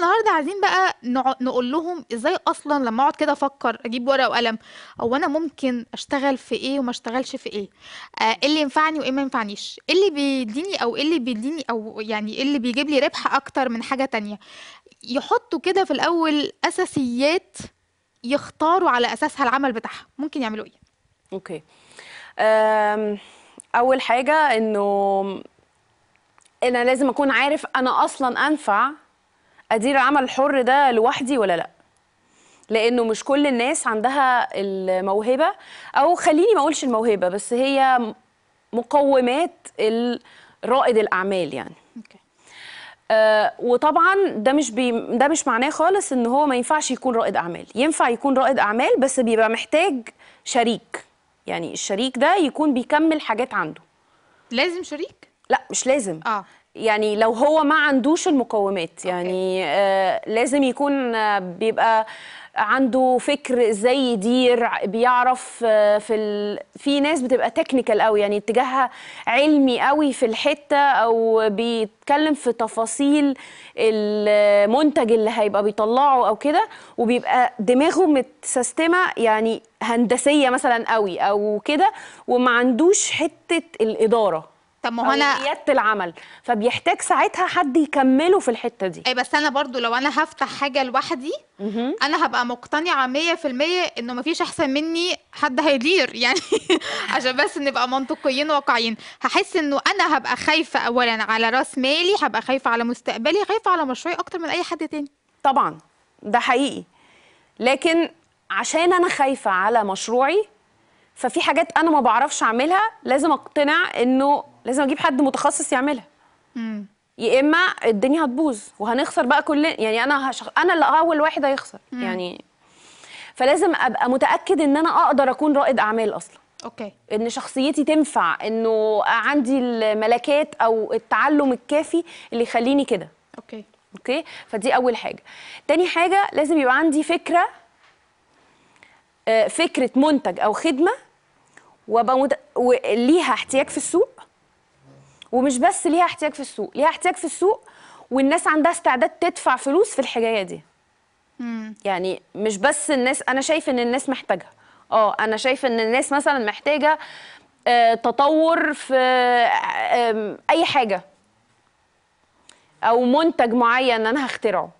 النهارده عايزين بقى نقول لهم ازاي اصلا لما اقعد كده افكر اجيب ورقه وقلم او انا ممكن اشتغل في ايه وما اشتغلش في ايه آه ايه اللي ينفعني وايه ما ينفعنيش ايه اللي بيديني او ايه اللي بيديني او يعني ايه اللي بيجيب لي ربح اكتر من حاجه تانية يحطوا كده في الاول اساسيات يختاروا على اساسها العمل بتاعها ممكن يعملوا ايه اوكي اول حاجه انه انا لازم اكون عارف انا اصلا انفع ادير العمل الحر ده لوحدي ولا لا لانه مش كل الناس عندها الموهبه او خليني ما اقولش الموهبه بس هي مقومات رائد الاعمال يعني أوكي. آه وطبعا ده مش بي ده مش معناه خالص ان هو ما ينفعش يكون رائد اعمال ينفع يكون رائد اعمال بس بيبقى محتاج شريك يعني الشريك ده يكون بيكمل حاجات عنده لازم شريك لا مش لازم اه يعني لو هو ما عندوش المقومات يعني آه لازم يكون آه، بيبقى عنده فكر ازاي يدير بيعرف آه في ال... في ناس بتبقى تكنيكال قوي يعني اتجاهها علمي قوي في الحته او بيتكلم في تفاصيل المنتج اللي هيبقى بيطلعه او كده وبيبقى دماغه متسيستمه يعني هندسيه مثلا قوي او كده وما عندوش حته الاداره طب ما هو انا قياده العمل فبيحتاج ساعتها حد يكمله في الحته دي اي بس انا برضو لو انا هفتح حاجه لوحدي انا هبقى مقتنعه 100% انه مفيش احسن مني حد هيدير يعني عشان بس نبقى منطقيين واقعيين هحس انه انا هبقى خايفه اولا على راس مالي هبقى خايفه على مستقبلي خايفه على مشروعي اكتر من اي حد تاني طبعا ده حقيقي لكن عشان انا خايفه على مشروعي ففي حاجات انا ما بعرفش اعملها لازم اقتنع انه لازم اجيب حد متخصص يعملها امم يا اما الدنيا هتبوظ وهنخسر بقى كلنا يعني انا هشخ... انا اللي اول واحد هيخسر مم. يعني فلازم ابقى متاكد ان انا اقدر اكون رائد اعمال اصلا اوكي ان شخصيتي تنفع انه عندي الملكات او التعلم الكافي اللي يخليني كده اوكي اوكي فدي اول حاجه تاني حاجه لازم يبقى عندي فكره آه، فكره منتج او خدمه وليها احتياج في السوق ومش بس ليها احتياج في السوق ليها احتياج في السوق والناس عندها استعداد تدفع فلوس في الحكايه دي مم. يعني مش بس الناس انا شايف ان الناس محتاجها اه انا شايف ان الناس مثلا محتاجه آه، تطور في آه، اي حاجه او منتج معين انا هخترعه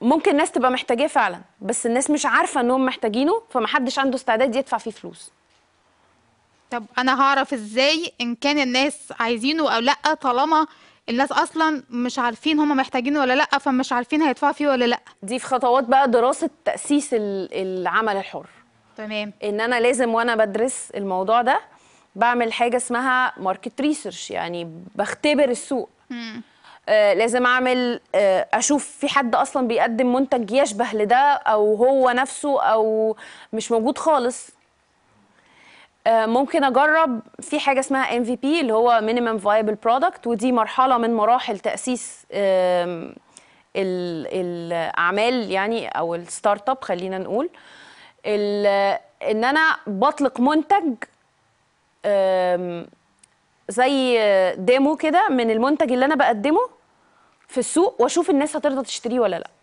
ممكن الناس تبقى محتاجاه فعلا بس الناس مش عارفه انهم محتاجينه فمحدش عنده استعداد يدفع فيه فلوس طب انا هعرف ازاي ان كان الناس عايزينه او لا طالما الناس اصلا مش عارفين هم محتاجينه ولا لا فمش عارفين هيدفعوا فيه ولا لا دي في خطوات بقى دراسه تاسيس العمل الحر تمام ان انا لازم وانا بدرس الموضوع ده بعمل حاجه اسمها ماركت ريسيرش يعني بختبر السوق آه لازم اعمل آه اشوف في حد اصلا بيقدم منتج يشبه لده او هو نفسه او مش موجود خالص آه، ممكن اجرب في حاجه اسمها ام في بي اللي هو مينيمم فايبل برودكت ودي مرحله من مراحل تاسيس الاعمال يعني او الستارت اب خلينا نقول ان انا بطلق منتج زي ديمو كده من المنتج اللي انا بقدمه في السوق واشوف الناس هترضى تشتريه ولا لا